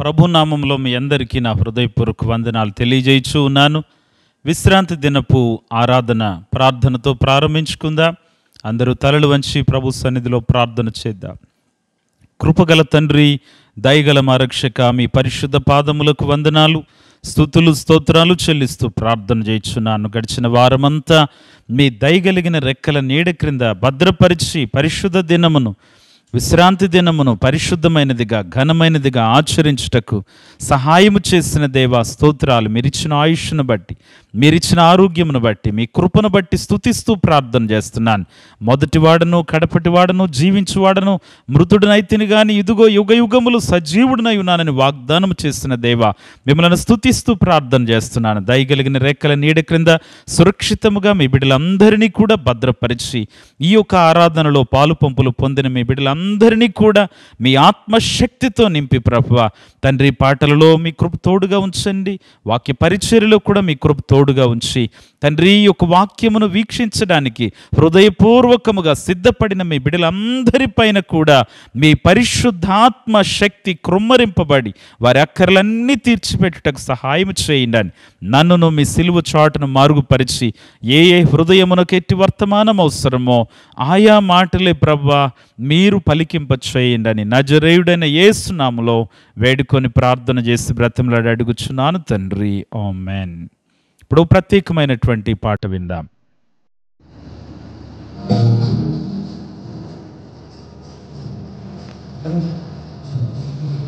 ప్రభునామంలో మీ అందరికీ నా హృదయపూర్వక వందనాలు తెలియజేయచ్చు ఉన్నాను విశ్రాంతి దినపు ఆరాధన ప్రార్థనతో ప్రారంభించుకుందాం అందరూ తలలు వంచి ప్రభు సన్నిధిలో ప్రార్థన చేద్దాం కృపగల తండ్రి దయగల మారక్షక మీ పరిశుద్ధ పాదములకు వందనాలు స్థుతులు స్తోత్రాలు చెల్లిస్తూ ప్రార్థన చేయించున్నాను గడిచిన వారమంతా మీ దయగలిగిన రెక్కల నీడ క్రింద భద్రపరిచి పరిశుద్ధ దినమును విశ్రాంతి దినమును పరిశుద్ధమైనదిగా ఘనమైనదిగా ఆచరించుటకు సహాయము చేసిన దేవా స్తోత్రాలు మీరిచ్చిన ఆయుష్ను బట్టి మీరిచ్చిన ఆరోగ్యమును బట్టి మీ కృపను బట్టి స్థుతిస్తూ ప్రార్థన చేస్తున్నాను మొదటివాడను కడపటివాడను జీవించువాడను మృతుడినైతిని కానీ ఇదిగో యుగ యుగములు సజీవుడినై ఉన్నానని వాగ్దానం చేసిన దేవ మిమ్మల్ని స్థుతిస్తూ ప్రార్థన చేస్తున్నాను దయగలిగిన రెక్కల నీడ క్రింద సురక్షితముగా మీ బిడ్డలందరినీ కూడా భద్రపరిచి ఈ యొక్క ఆరాధనలో పాలు పంపులు పొందిన మీ బిడ్డలందరినీ కూడా మీ ఆత్మశక్తితో నింపి ప్రభువ తండ్రి పాటలలో మీ కృప తోడుగా ఉంచండి వాక్య పరిచర్యలో కూడా మీ కృప తోడు తోడుగా ఉంచి తండ్రి యొక్క వాక్యమును వీక్షించడానికి హృదయపూర్వకముగా సిద్ధపడిన మీ బిడలందరిపైన కూడా మీ పరిశుద్ధాత్మ శక్తి కృమ్మరింపబడి వారి అక్కర్లన్నీ తీర్చిపెట్టుటకు సహాయం చేయండి నన్నును మీ సిలువ చాటును మారుగుపరిచి ఏ ఏ హృదయమునకు ఎట్టి వర్తమానం అవసరమో ఆయా మాటలే ప్రవ్వా మీరు పలికింప చేయండి అని నజరేయుడైన ఏసునాములో వేడుకొని ప్రార్థన చేసి బ్రతంలో అడుగుచున్నాను తండ్రి ఓ మ్యాన్ ఇప్పుడు ప్రత్యేకమైనటువంటి పాట విందాం Thank you.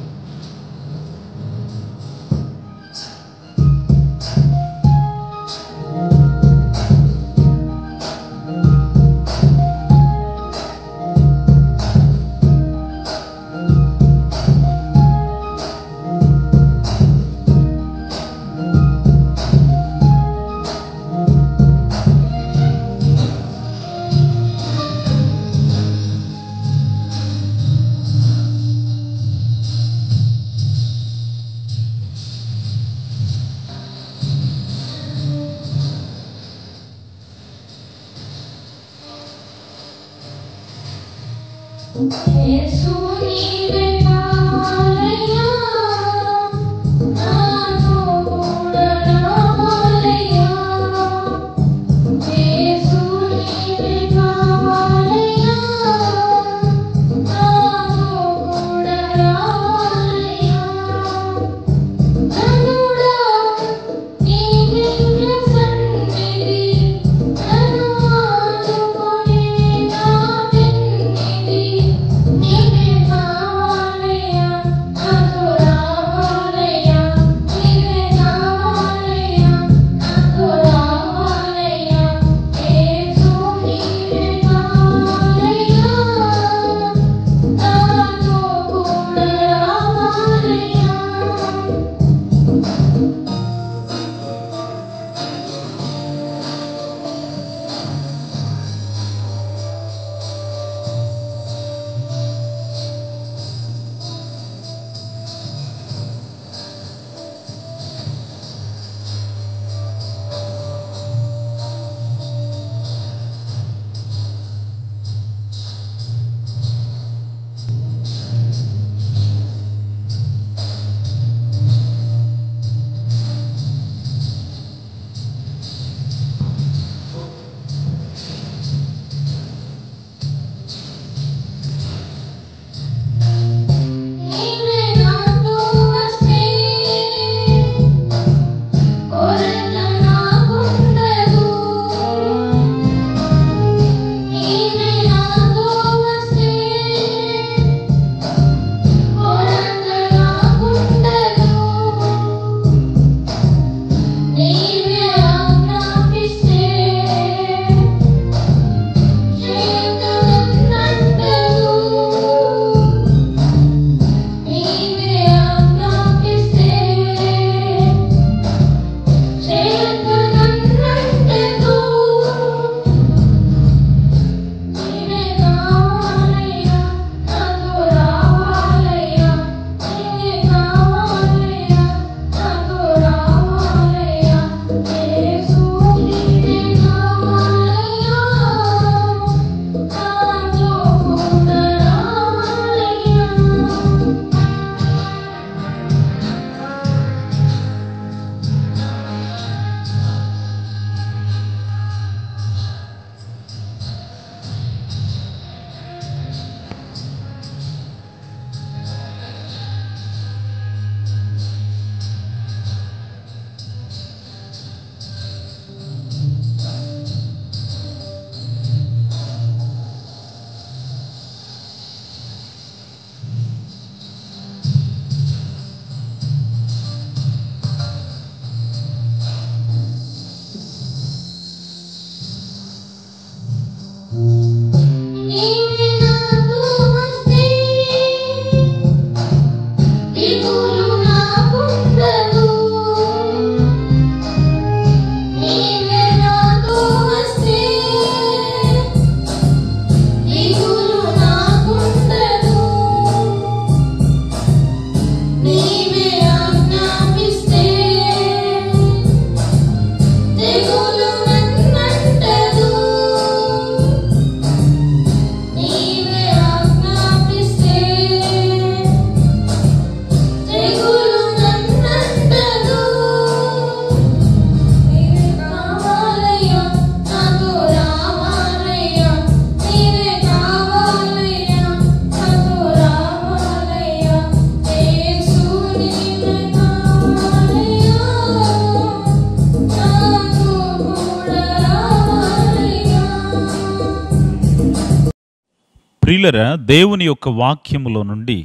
ప్రియులరా దేవుని యొక్క వాక్యములో నుండి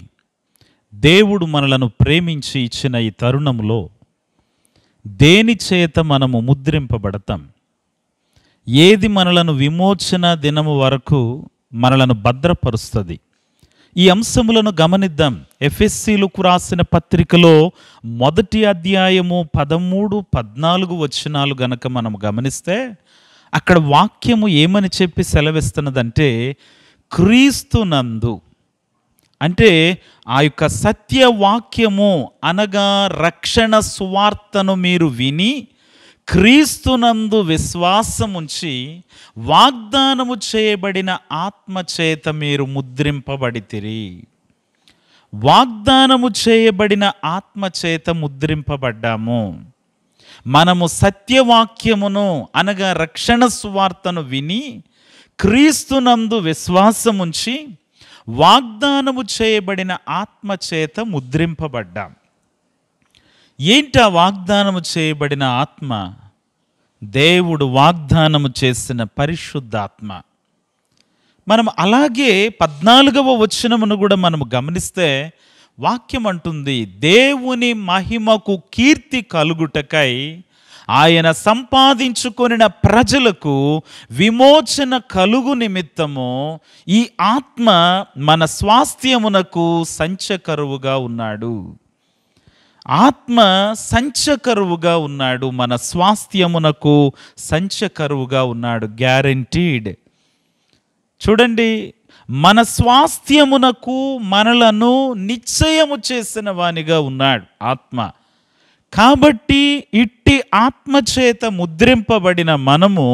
దేవుడు మనలను ప్రేమించి ఇచ్చిన ఈ తరుణంలో దేని చేత మనము ముద్రింపబడతాం ఏది మనలను విమోచన దినము వరకు మనలను భద్రపరుస్తుంది ఈ అంశములను గమనిద్దాం ఎఫ్ఎస్సీలకు రాసిన పత్రికలో మొదటి అధ్యాయము పదమూడు పద్నాలుగు వచ్చినాలు గనక మనం గమనిస్తే అక్కడ వాక్యము ఏమని చెప్పి సెలవిస్తున్నదంటే క్రీస్తునందు అంటే ఆ యొక్క సత్యవాక్యము అనగా రక్షణ స్వార్తను మీరు విని క్రీస్తునందు విశ్వాసముంచి వాగ్దానము చేయబడిన ఆత్మచేత మీరు ముద్రింపబడితిరి వాగ్దానము చేయబడిన ఆత్మచేత ముద్రింపబడ్డాము మనము సత్యవాక్యమును అనగా రక్షణ స్వార్థను విని క్రీస్తునందు విశ్వాసముంచి వాగ్దానము చేయబడిన ఆత్మచేత ముద్రింపబడ్డాం ఏంట వాగ్దానము చేయబడిన ఆత్మ దేవుడు వాగ్దానము చేసిన పరిశుద్ధాత్మ మనం అలాగే పద్నాలుగవ వచనమును కూడా మనం గమనిస్తే వాక్యం అంటుంది దేవుని మహిమకు కీర్తి కలుగుటకై ఆయన సంపాదించుకొనిన ప్రజలకు విమోచన కలుగు నిమిత్తము ఈ ఆత్మ మన స్వాస్థ్యమునకు సంచకరువుగా ఉన్నాడు ఆత్మ సంచకరువుగా ఉన్నాడు మన స్వాస్థ్యమునకు సంచకరువుగా ఉన్నాడు గ్యారంటీడ్ చూడండి మన స్వాస్థ్యమునకు మనలను నిశ్చయము చేసిన వానిగా ఉన్నాడు ఆత్మ కాబట్టి ఇట్టి ఆత్మచేత ముద్రింపబడిన మనము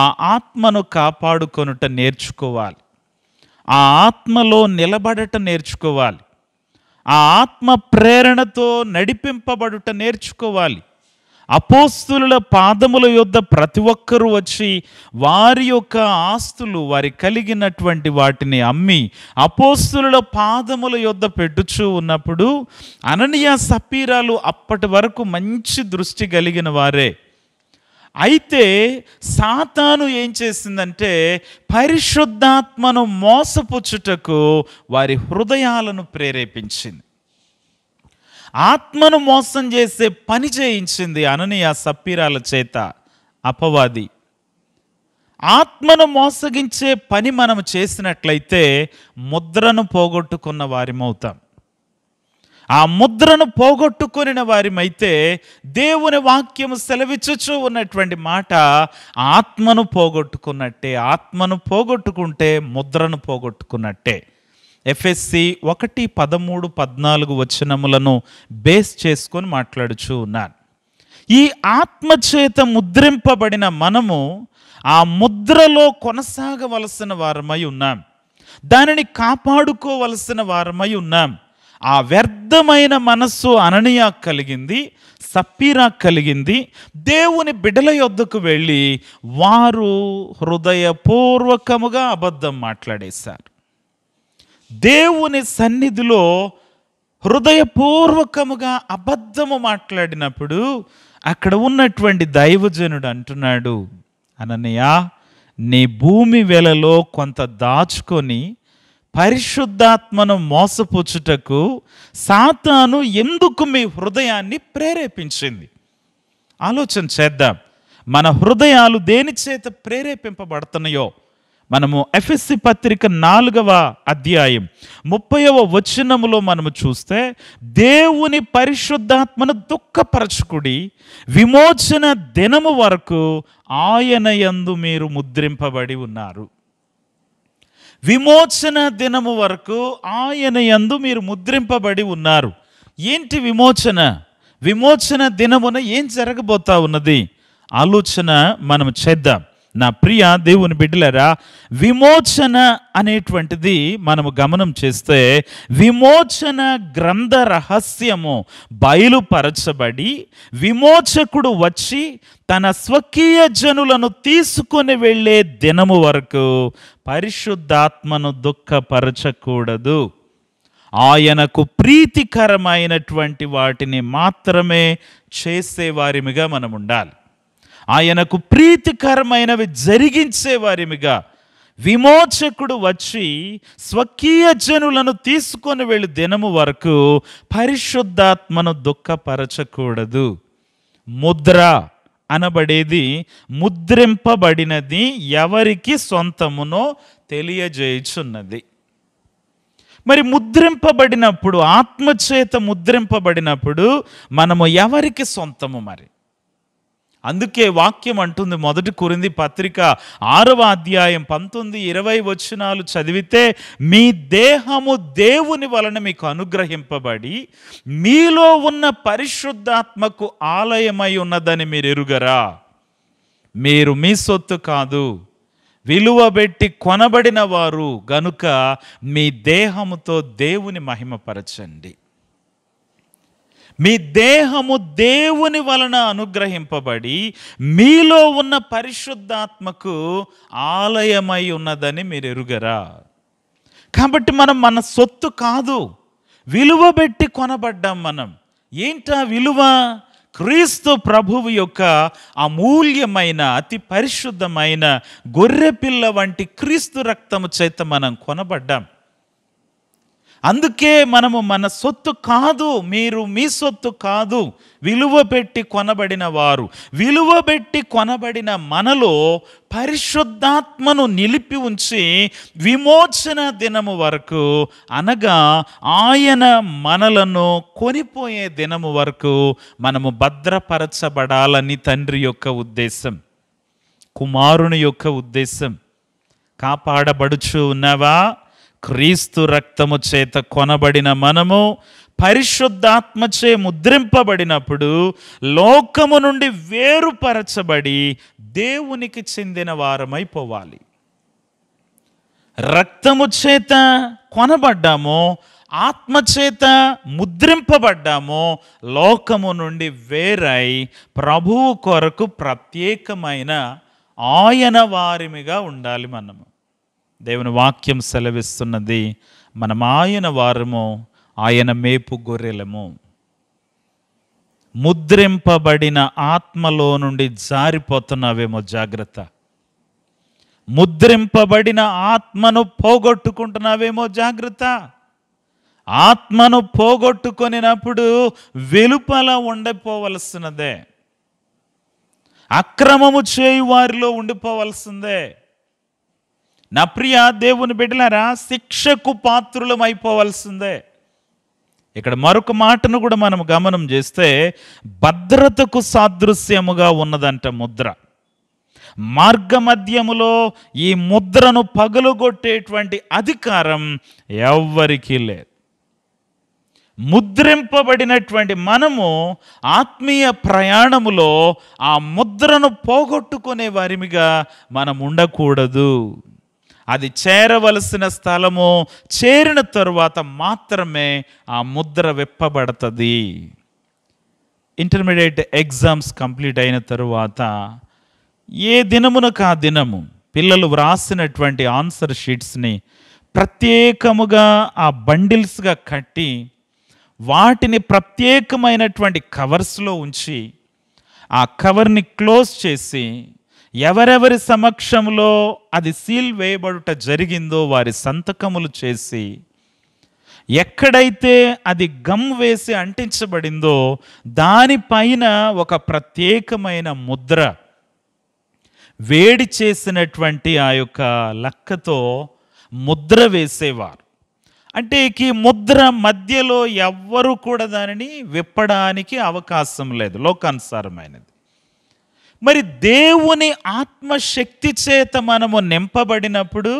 ఆ ఆత్మను కాపాడుకొనుట నేర్చుకోవాలి ఆ ఆత్మలో నిలబడట నేర్చుకోవాలి ఆ ఆత్మ ప్రేరణతో నడిపింపబడుట నేర్చుకోవాలి అపోస్తుల పాదముల యొద్ద ప్రతి ఒక్కరూ వచ్చి వారి యొక్క ఆస్తులు వారి కలిగినటువంటి వాటిని అమ్మి అపోస్తుల పాదముల యొద్ద పెట్టుచూ ఉన్నప్పుడు అననీయ సపీరాలు అప్పటి వరకు మంచి దృష్టి కలిగిన వారే అయితే సాతాను ఏం చేసిందంటే పరిశుద్ధాత్మను మోసపుచ్చుటకు వారి హృదయాలను ప్రేరేపించింది ఆత్మను మోసం చేసే పని చేయించింది అననీయ సప్పీరాల చేత అపవాది ఆత్మను మోసగించే పని మనం చేసినట్లయితే ముద్రను పోగొట్టుకున్న వారిమవుతాం ఆ ముద్రను పోగొట్టుకుని వారిమైతే దేవుని వాక్యము సెలవిచ్చుచూ ఉన్నటువంటి మాట ఆత్మను పోగొట్టుకున్నట్టే ఆత్మను పోగొట్టుకుంటే ముద్రను పోగొట్టుకున్నట్టే ఎఫ్ఎస్సి ఒకటి పదమూడు పద్నాలుగు వచనములను బేస్ చేసుకొని మాట్లాడుచు ఉన్నాను ఈ ఆత్మచేత ముద్రింపబడిన మనము ఆ ముద్రలో కొనసాగవలసిన వారమై ఉన్నాం దానిని కాపాడుకోవలసిన వారమై ఉన్నాం ఆ వ్యర్థమైన మనస్సు అననీయా కలిగింది సప్పీరా కలిగింది దేవుని బిడల యొద్దకు వెళ్ళి వారు హృదయపూర్వకముగా అబద్ధం మాట్లాడేశారు దేవుని సన్నిధిలో హృదయపూర్వకముగా అబద్ధము మాట్లాడినప్పుడు అక్కడ ఉన్నటువంటి దైవజనుడు అంటున్నాడు అననయా నీ భూమి వెలలో కొంత దాచుకొని పరిశుద్ధాత్మను మోసపుచ్చుటకు సాతాను ఎందుకు మీ హృదయాన్ని ప్రేరేపించింది ఆలోచన చేద్దాం మన హృదయాలు దేని చేత ప్రేరేపింపబడుతున్నాయో మనము ఎఫ్ఎస్సి పత్రిక నాలుగవ అధ్యాయం ముప్పైవ వచనములో మనము చూస్తే దేవుని పరిశుద్ధాత్మను దుఃఖపరచుకుడి విమోచన దినము వరకు ఆయన యందు మీరు ముద్రింపబడి ఉన్నారు విమోచన దినము వరకు ఆయన యందు మీరు ముద్రింపబడి ఉన్నారు ఏంటి విమోచన విమోచన దినమున ఏం జరగబోతా ఉన్నది ఆలోచన మనం చేద్దాం నా ప్రియ దేవుని బిడ్డలరా విమోచన అనేటువంటిది మనము గమనం చేస్తే విమోచన గ్రంథ రహస్యము బయలుపరచబడి విమోచకుడు వచ్చి తన స్వకీయ జనులను తీసుకొని వెళ్ళే దినము వరకు పరిశుద్ధాత్మను దుఃఖపరచకూడదు ఆయనకు ప్రీతికరమైనటువంటి వాటిని మాత్రమే చేసేవారిమిగా మనం ఉండాలి ఆయనకు ప్రీతికరమైనవి జరిగించేవారిమిగా విమోచకుడు వచ్చి స్వకీయ జనులను తీసుకొని వెళ్ళి దినము వరకు పరిశుద్ధాత్మను దుఃఖపరచకూడదు ముద్ర అనబడేది ముద్రింపబడినది ఎవరికి సొంతమునో తెలియజేయుచున్నది మరి ముద్రింపబడినప్పుడు ఆత్మచేత ముద్రింపబడినప్పుడు మనము ఎవరికి సొంతము మరి అందుకే వాక్యం అంటుంది మొదటి కురింది పత్రిక ఆరవ అధ్యాయం పంతొమ్మిది ఇరవై వచనాలు చదివితే మీ దేహము దేవుని వలన మీకు అనుగ్రహింపబడి మీలో ఉన్న పరిశుద్ధాత్మకు ఆలయమై ఉన్నదని మీరు ఎరుగరా మీరు మీ సొత్తు కాదు విలువబెట్టి కొనబడిన వారు గనుక మీ దేహముతో దేవుని మహిమపరచండి మీ దేహము దేవుని వలన అనుగ్రహింపబడి మీలో ఉన్న పరిశుద్ధాత్మకు ఆలయమై ఉన్నదని మీరు ఎరుగరా కాబట్టి మనం మన సొత్తు కాదు విలువ పెట్టి కొనబడ్డాం మనం ఏంటా విలువ క్రీస్తు ప్రభువు యొక్క అమూల్యమైన అతి పరిశుద్ధమైన గొర్రెపిల్ల వంటి క్రీస్తు రక్తము చేత మనం కొనబడ్డాం అందుకే మనము మన సొత్తు కాదు మీరు మీ సొత్తు కాదు విలువ పెట్టి కొనబడిన వారు విలువ పెట్టి కొనబడిన మనలో పరిశుద్ధాత్మను నిలిపి ఉంచి విమోచన దినము వరకు అనగా ఆయన మనలను కొనిపోయే దినము వరకు మనము భద్రపరచబడాలని తండ్రి యొక్క ఉద్దేశం కుమారుని యొక్క ఉద్దేశం కాపాడబడుచు ఉన్నావా క్రీస్తు రక్తము చేత కొనబడిన మనము పరిశుద్ధాత్మచే ముద్రింపబడినప్పుడు లోకము నుండి వేరుపరచబడి దేవునికి చెందిన వారమైపోవాలి రక్తము చేత కొనబడ్డాము ఆత్మచేత ముద్రింపబడ్డాము లోకము నుండి వేరై ప్రభువు కొరకు ప్రత్యేకమైన ఆయన వారిమిగా ఉండాలి మనము దేవుని వాక్యం సెలవిస్తున్నది మనం ఆయన వారము ఆయన మేపు గొర్రెలము ముద్రింపబడిన ఆత్మలో నుండి జారిపోతున్నావేమో జాగ్రత్త ముద్రింపబడిన ఆత్మను పోగొట్టుకుంటున్నావేమో జాగ్రత్త ఆత్మను పోగొట్టుకొనినప్పుడు వెలుపల ఉండిపోవలసినదే అక్రమము చేయి వారిలో ఉండిపోవలసిందే నా ప్రియ దేవుని బిడ్డలారా శిక్షకు పాత్రులం అయిపోవలసిందే ఇక్కడ మరొక మాటను కూడా మనం గమనం చేస్తే భద్రతకు సాదృశ్యముగా ఉన్నదంట ముద్ర మార్గమధ్యములో ఈ ముద్రను పగులుగొట్టేటువంటి అధికారం ఎవ్వరికీ లేదు ముద్రింపబడినటువంటి మనము ఆత్మీయ ప్రయాణములో ఆ ముద్రను పోగొట్టుకునే వారిమిగా మనం ఉండకూడదు అది చేరవలసిన స్థలము చేరిన తరువాత మాత్రమే ఆ ముద్ర విప్పబడుతుంది ఇంటర్మీడియట్ ఎగ్జామ్స్ కంప్లీట్ అయిన తరువాత ఏ దినమునకు ఆ దినము పిల్లలు వ్రాసినటువంటి ఆన్సర్ షీట్స్ని ప్రత్యేకముగా ఆ బండిల్స్గా కట్టి వాటిని ప్రత్యేకమైనటువంటి కవర్స్లో ఉంచి ఆ కవర్ని క్లోజ్ చేసి ఎవరెవరి సమక్షంలో అది సీల్ వేయబడుట జరిగిందో వారి సంతకములు చేసి ఎక్కడైతే అది గమ్ వేసి అంటించబడిందో దానిపైన ఒక ప్రత్యేకమైన ముద్ర వేడి చేసినటువంటి ఆ యొక్క లక్కతో ముద్ర వేసేవారు అంటే ఈ ముద్ర మధ్యలో ఎవ్వరూ కూడా దానిని విప్పడానికి అవకాశం లేదు లోకానుసారమైనది మరి దేవుని ఆత్మశక్తి చేత మనము నింపబడినప్పుడు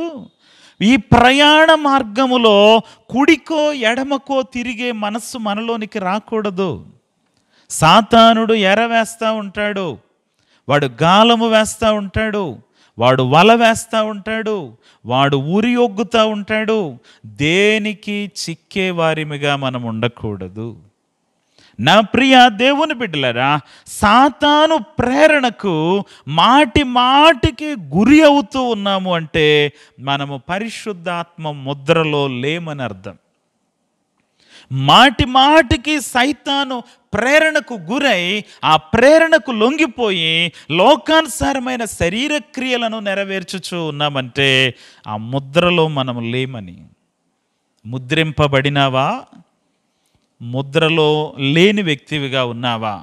ఈ ప్రయాణ మార్గములో కుడికో ఎడమకో తిరిగే మనస్సు మనలోనికి రాకూడదు సాతానుడు ఎరవేస్తూ ఉంటాడు వాడు గాలము వేస్తూ ఉంటాడు వాడు వల వేస్తూ ఉంటాడు వాడు ఉరి ఒగ్గుతూ ఉంటాడు దేనికి చిక్కే వారిమిగా మనం ఉండకూడదు నా ప్రియ దేవుని బిడ్డలరా సాతాను ప్రేరణకు మాటి మాటికి గురి అవుతూ ఉన్నాము అంటే మనము పరిశుద్ధాత్మ ముద్రలో లేమని అర్థం మాటి మాటికి సైతాను ప్రేరణకు గురై ఆ ప్రేరణకు లొంగిపోయి లోకానుసారమైన శరీర క్రియలను నెరవేర్చుచూ ఉన్నామంటే ఆ ముద్రలో మనం లేమని ముద్రింపబడినావా ముద్రలో లేని వ్యక్తివిగా ఉన్నావా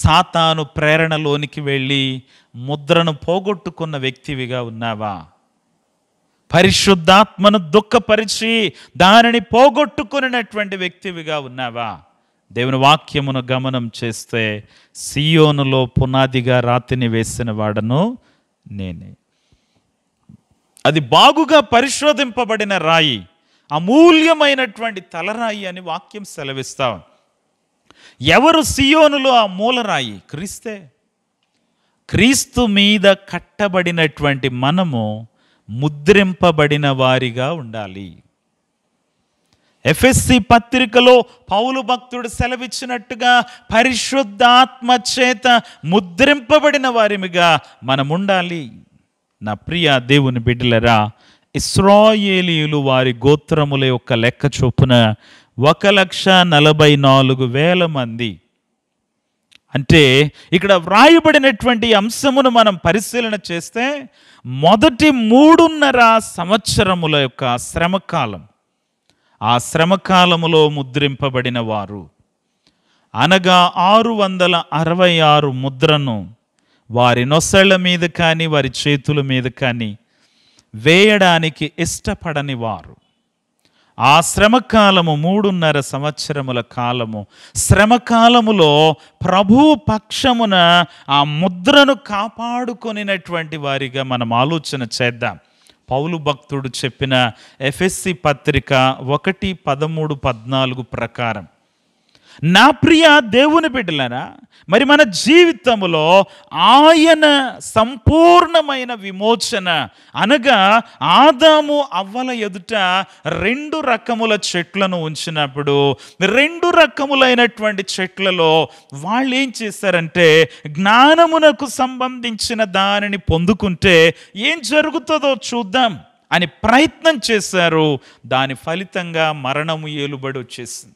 సాతాను ప్రేరణలోనికి వెళ్ళి ముద్రను పోగొట్టుకున్న వ్యక్తివిగా ఉన్నావా పరిశుద్ధాత్మను దుఃఖపరిచి దానిని పోగొట్టుకున్నటువంటి వ్యక్తివిగా ఉన్నావా దేవుని వాక్యమును గమనం చేస్తే సియోనులో పునాదిగా రాతిని వేసిన వాడను నేనే అది బాగుగా పరిశోధింపబడిన రాయి అమూల్యమైనటువంటి తలరాయి అని వాక్యం సెలవిస్తాం ఎవరు సియోనులో ఆ మూలరాయి క్రీస్తే క్రీస్తు మీద కట్టబడినటువంటి మనము ముద్రింపబడిన వారిగా ఉండాలి ఎఫ్ఎస్సి పత్రికలో పౌలు భక్తుడు సెలవిచ్చినట్టుగా పరిశుద్ధాత్మ చేత ముద్రింపబడిన వారిమిగా మనముండాలి నా ప్రియ దేవుని బిడ్డలరా ఇస్రాయేలీలు వారి గోత్రముల యొక్క లెక్క చొప్పున ఒక లక్ష నలభై నాలుగు వేల మంది అంటే ఇక్కడ వ్రాయబడినటువంటి అంశమును మనం పరిశీలన చేస్తే మొదటి మూడున్నర సంవత్సరముల యొక్క శ్రమకాలం ఆ శ్రమకాలములో ముద్రింపబడిన వారు అనగా ఆరు వందల అరవై ఆరు ముద్రను వారి నొసళ్ల మీద కానీ వారి చేతుల మీద కానీ వేయడానికి ఇష్టపడని వారు ఆ శ్రమకాలము మూడున్నర సంవత్సరముల కాలము శ్రమకాలములో ప్రభు పక్షమున ఆ ముద్రను కాపాడుకొనినటువంటి వారిగా మనం ఆలోచన చేద్దాం పౌలు భక్తుడు చెప్పిన ఎఫ్ఎస్సి పత్రిక ఒకటి పదమూడు పద్నాలుగు ప్రకారం నా ప్రియ దేవుని బిడ్డలరా మరి మన జీవితంలో ఆయన సంపూర్ణమైన విమోచన అనగా ఆదాము అవ్వల ఎదుట రెండు రకముల చెట్లను ఉంచినప్పుడు రెండు రకములైనటువంటి చెట్లలో వాళ్ళు ఏం చేశారంటే జ్ఞానమునకు సంబంధించిన దానిని పొందుకుంటే ఏం జరుగుతుందో చూద్దాం అని ప్రయత్నం చేశారు దాని ఫలితంగా మరణము ఏలుబడి వచ్చేసింది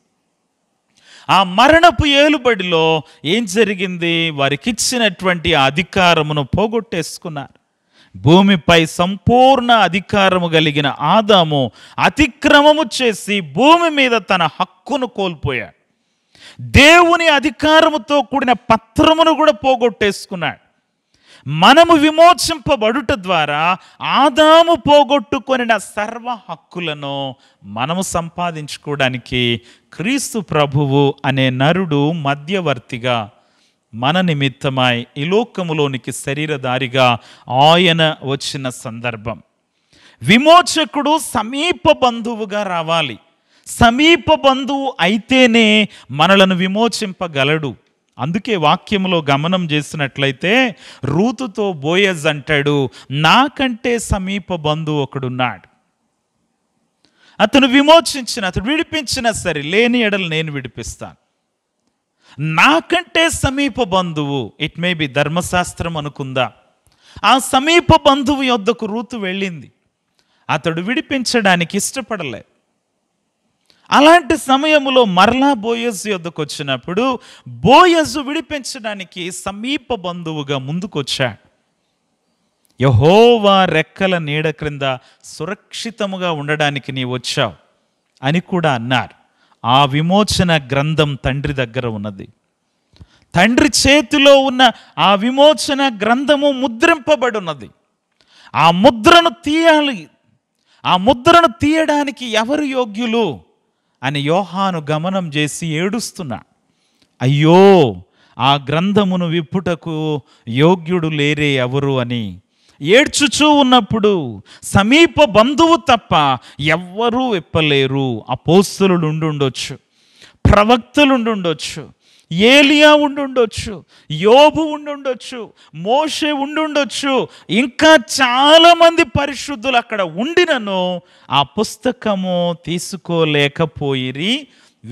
ఆ మరణపు ఏలుబడిలో ఏం జరిగింది వారికి ఇచ్చినటువంటి అధికారమును పోగొట్టేసుకున్నారు భూమిపై సంపూర్ణ అధికారము కలిగిన ఆదాము అతిక్రమము చేసి భూమి మీద తన హక్కును కోల్పోయాడు దేవుని అధికారముతో కూడిన పత్రమును కూడా పోగొట్టేసుకున్నాడు మనము విమోచింపబడుట ద్వారా ఆదాము పోగొట్టుకొనిన సర్వ హక్కులను మనము సంపాదించుకోవడానికి క్రీస్తు ప్రభువు అనే నరుడు మధ్యవర్తిగా మన నిమిత్తమై ఈ లోకములోనికి శరీరధారిగా ఆయన వచ్చిన సందర్భం విమోచకుడు సమీప బంధువుగా రావాలి సమీప బంధువు అయితేనే మనలను విమోచింపగలడు అందుకే వాక్యంలో గమనం చేసినట్లయితే రూతుతో బోయజ్ అంటాడు నాకంటే సమీప బంధువు ఒకడున్నాడు అతను విమోచించిన అతను విడిపించినా సరే లేని ఎడలు నేను విడిపిస్తాను నాకంటే సమీప బంధువు ఇట్ మే బి ధర్మశాస్త్రం అనుకుందా ఆ సమీప బంధువు యొద్దకు రూతు వెళ్ళింది అతడు విడిపించడానికి ఇష్టపడలేదు అలాంటి సమయంలో మరలా బోయజు యొద్దకు వచ్చినప్పుడు బోయజు విడిపించడానికి సమీప బంధువుగా ముందుకొచ్చాడు యహోవా రెక్కల నీడ క్రింద సురక్షితముగా ఉండడానికి నీ వచ్చావు అని కూడా అన్నారు ఆ విమోచన గ్రంథం తండ్రి దగ్గర ఉన్నది తండ్రి చేతిలో ఉన్న ఆ విమోచన గ్రంథము ముద్రింపబడి ఉన్నది ఆ ముద్రను తీయాలి ఆ ముద్రను తీయడానికి ఎవరు యోగ్యులు అని యోహాను గమనం చేసి ఏడుస్తున్నా అయ్యో ఆ గ్రంథమును విప్పుటకు యోగ్యుడు లేరే ఎవరు అని ఏడ్చుచూ ఉన్నప్పుడు సమీప బంధువు తప్ప ఎవ్వరూ విప్పలేరు ఉండుండొచ్చు ప్రవక్తలుండుండొచ్చు ఏలియా ఉండుండొచ్చు యోబు ఉండుండొచ్చు మోషే ఉండుండొచ్చు ఇంకా చాలామంది పరిశుద్ధులు అక్కడ ఉండినను ఆ పుస్తకము తీసుకోలేకపోయిరి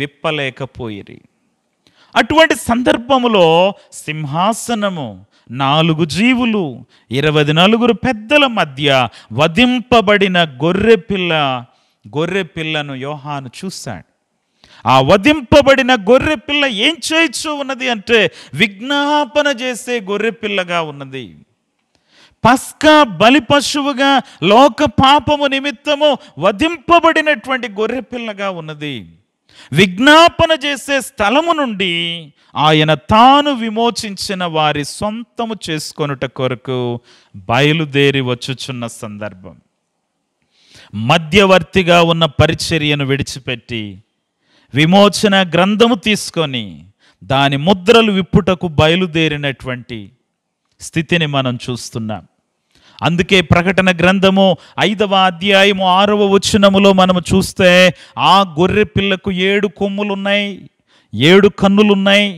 విప్పలేకపోయిరి అటువంటి సందర్భములో సింహాసనము నాలుగు జీవులు ఇరవై నలుగురు పెద్దల మధ్య వధింపబడిన గొర్రెపిల్ల గొర్రెపిల్లను యోహాను చూశాడు ఆ వధింపబడిన గొర్రె పిల్ల ఏం చేయొచ్చు ఉన్నది అంటే విజ్ఞాపన చేసే గొర్రె పిల్లగా ఉన్నది పస్కా బలి పశువుగా లోక పాపము నిమిత్తము వధింపబడినటువంటి గొర్రె పిల్లగా ఉన్నది విజ్ఞాపన చేసే స్థలము నుండి ఆయన తాను విమోచించిన వారి సొంతము చేసుకొనుట కొరకు బయలుదేరి వచ్చుచున్న సందర్భం మధ్యవర్తిగా ఉన్న పరిచర్యను విడిచిపెట్టి విమోచన గ్రంథము తీసుకొని దాని ముద్రలు విప్పుటకు బయలుదేరినటువంటి స్థితిని మనం చూస్తున్నాం అందుకే ప్రకటన గ్రంథము ఐదవ అధ్యాయము ఆరవ వచనములో మనము చూస్తే ఆ గొర్రె పిల్లకు ఏడు కొమ్ములున్నాయి ఏడు కన్నులున్నాయి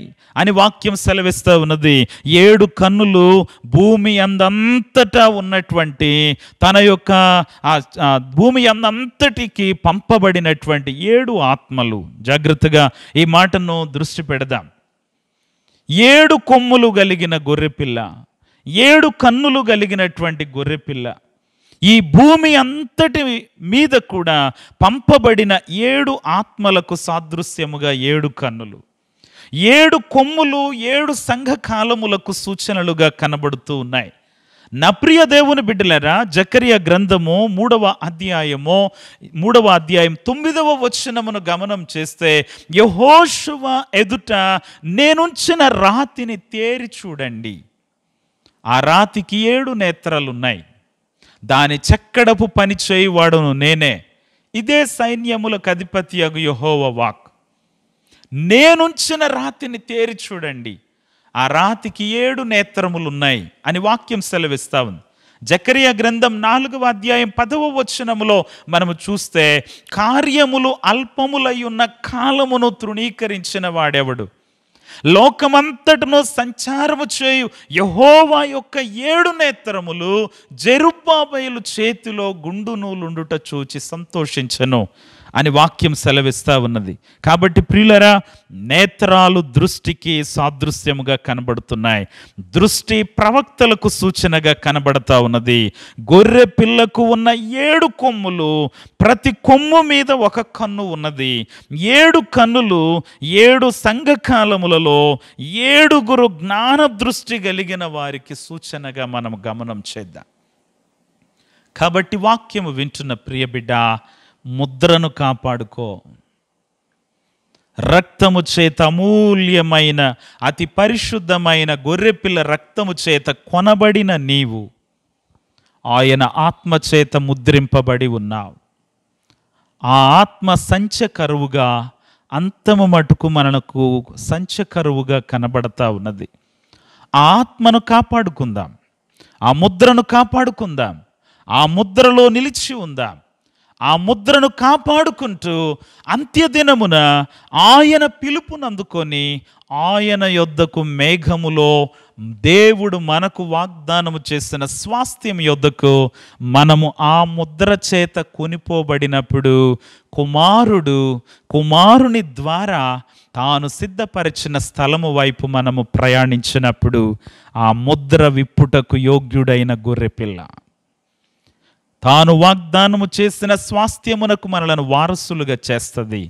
అని వాక్యం సెలవిస్తూ ఉన్నది ఏడు కన్నులు భూమి అందంతటా ఉన్నటువంటి తన యొక్క భూమి అందంతటికి పంపబడినటువంటి ఏడు ఆత్మలు జాగ్రత్తగా ఈ మాటను దృష్టి పెడదాం ఏడు కొమ్ములు కలిగిన గొర్రెపిల్ల ఏడు కన్నులు కలిగినటువంటి గొర్రెపిల్ల ఈ భూమి అంతటి మీద కూడా పంపబడిన ఏడు ఆత్మలకు సాదృశ్యముగా ఏడు కన్నులు ఏడు కొమ్ములు ఏడు సంఘకాలములకు సూచనలుగా కనబడుతూ ఉన్నాయి నప్రియ దేవుని బిడ్డలరా జకరియ గ్రంథము మూడవ అధ్యాయము మూడవ అధ్యాయం తొమ్మిదవ వచనమును గమనం చేస్తే యహోశువ ఎదుట నేనుంచిన రాతిని తేరి చూడండి ఆ రాతికి ఏడు నేత్రాలున్నాయి దాని చెక్కడపు పని చేయువాడును నేనే ఇదే సైన్యముల కధిపతి అగు యహోవ వాక్ నేనుంచిన రాతిని తేరి చూడండి ఆ రాతికి ఏడు నేత్రములు ఉన్నాయి అని వాక్యం సెలవిస్తా ఉంది జకరియ గ్రంథం నాలుగవ అధ్యాయం పదవ వచనములో మనము చూస్తే కార్యములు అల్పములై ఉన్న కాలమును తృణీకరించిన వాడెవడు లోకమంతటను సంచారము చేయు యహోవా యొక్క ఏడు నేత్రములు జరుబాబయలు చేతిలో గుండు నూలుండుట చూచి సంతోషించను అని వాక్యం సెలవిస్తూ ఉన్నది కాబట్టి ప్రియులరా నేత్రాలు దృష్టికి సాదృశ్యముగా కనబడుతున్నాయి దృష్టి ప్రవక్తలకు సూచనగా కనబడతా ఉన్నది గొర్రె పిల్లకు ఉన్న ఏడు కొమ్ములు ప్రతి కొమ్ము మీద ఒక కన్ను ఉన్నది ఏడు కన్నులు ఏడు సంఘకాలములలో ఏడుగురు జ్ఞాన దృష్టి కలిగిన వారికి సూచనగా మనం గమనం చేద్దాం కాబట్టి వాక్యము వింటున్న ప్రియబిడ్డ ముద్రను కాపాడుకో రక్తము చేత అమూల్యమైన అతి పరిశుద్ధమైన గొర్రెపిల్ల రక్తము చేత కొనబడిన నీవు ఆయన ఆత్మ చేత ముద్రింపబడి ఉన్నావు ఆ ఆత్మ సంచ కరువుగా అంతము మటుకు మనకు సంచ కరువుగా కనబడతా ఉన్నది ఆ ఆత్మను కాపాడుకుందాం ఆ ముద్రను కాపాడుకుందాం ఆ ముద్రలో నిలిచి ఉందాం ఆ ముద్రను కాపాడుకుంటూ అంత్యదినమున ఆయన పిలుపునందుకొని ఆయన యొద్దకు మేఘములో దేవుడు మనకు వాగ్దానము చేసిన స్వాస్థ్యం యొద్దకు మనము ఆ ముద్ర చేత కొనిపోబడినప్పుడు కుమారుడు కుమారుని ద్వారా తాను సిద్ధపరిచిన స్థలము వైపు మనము ప్రయాణించినప్పుడు ఆ ముద్ర విప్పుటకు యోగ్యుడైన గొర్రెపిల్ల తాను వాగ్దానము చేసిన స్వాస్థ్యమునకు మనలను వారసులుగా చేస్తుంది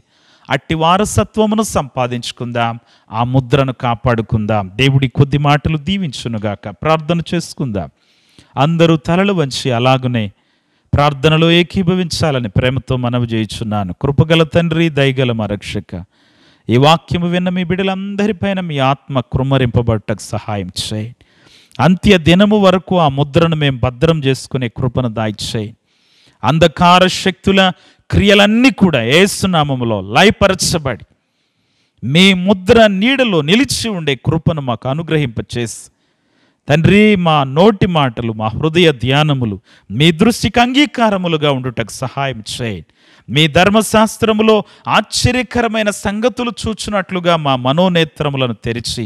అట్టి వారసత్వమును సంపాదించుకుందాం ఆ ముద్రను కాపాడుకుందాం దేవుడి కొద్ది మాటలు దీవించునుగాక ప్రార్థన చేసుకుందాం అందరూ తలలు వంచి అలాగునే ప్రార్థనలో ఏకీభవించాలని ప్రేమతో మనవి చేయుచున్నాను కృపగల తండ్రి దయగల మరక్షక ఈ వాక్యము విన్న మీ బిడ్డలందరిపైన మీ ఆత్మ కృమరింపబట్టకు సహాయం చేయండి అంత్య దినము వరకు ఆ ముద్రను మేము భద్రం చేసుకునే కృపను దాయిచ్చాయి అంధకార శక్తుల క్రియలన్నీ కూడా ఏసునామములో లయపరచబడి మీ ముద్ర నీడలో నిలిచి ఉండే కృపను మాకు అనుగ్రహింపచేసి తండ్రి మా నోటి మాటలు మా హృదయ ధ్యానములు మీ దృష్టికి అంగీకారములుగా ఉండుటకు సహాయం చేయండి మీ ధర్మశాస్త్రములో ఆశ్చర్యకరమైన సంగతులు చూచినట్లుగా మా మనోనేత్రములను తెరిచి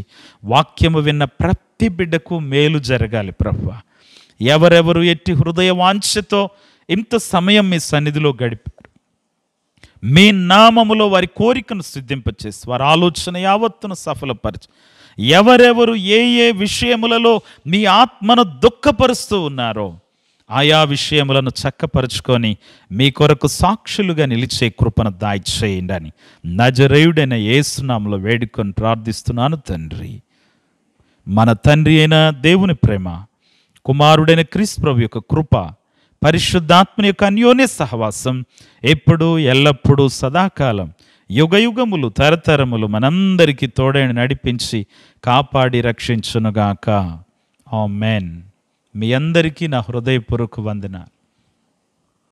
వాక్యము విన్న ప్రతి ప్రతి బిడ్డకు మేలు జరగాలి ప్రభు ఎవరెవరు ఎట్టి హృదయ వాంఛతో ఇంత సమయం మీ సన్నిధిలో గడిపారు మీ నామములో వారి కోరికను సిద్ధింపచేసి వారి ఆలోచన యావత్తును సఫలపరచు ఎవరెవరు ఏ ఏ విషయములలో మీ ఆత్మను దుఃఖపరుస్తూ ఉన్నారో ఆయా విషయములను చక్కపరుచుకొని మీ కొరకు సాక్షులుగా నిలిచే కృపను దాయిచేయండి అని నజరేయుడైన ఏసునాములో వేడుకొని ప్రార్థిస్తున్నాను తండ్రి మన తండ్రి అయిన దేవుని ప్రేమ కుమారుడైన ప్రభు యొక్క కృప పరిశుద్ధాత్మని యొక్క అన్యోన్య సహవాసం ఎప్పుడు ఎల్లప్పుడూ సదాకాలం యుగయుగములు తరతరములు మనందరికీ తోడైన నడిపించి కాపాడి రక్షించునుగాక ఆ మెన్ మీ అందరికీ నా హృదయపూర్వక వందనాలు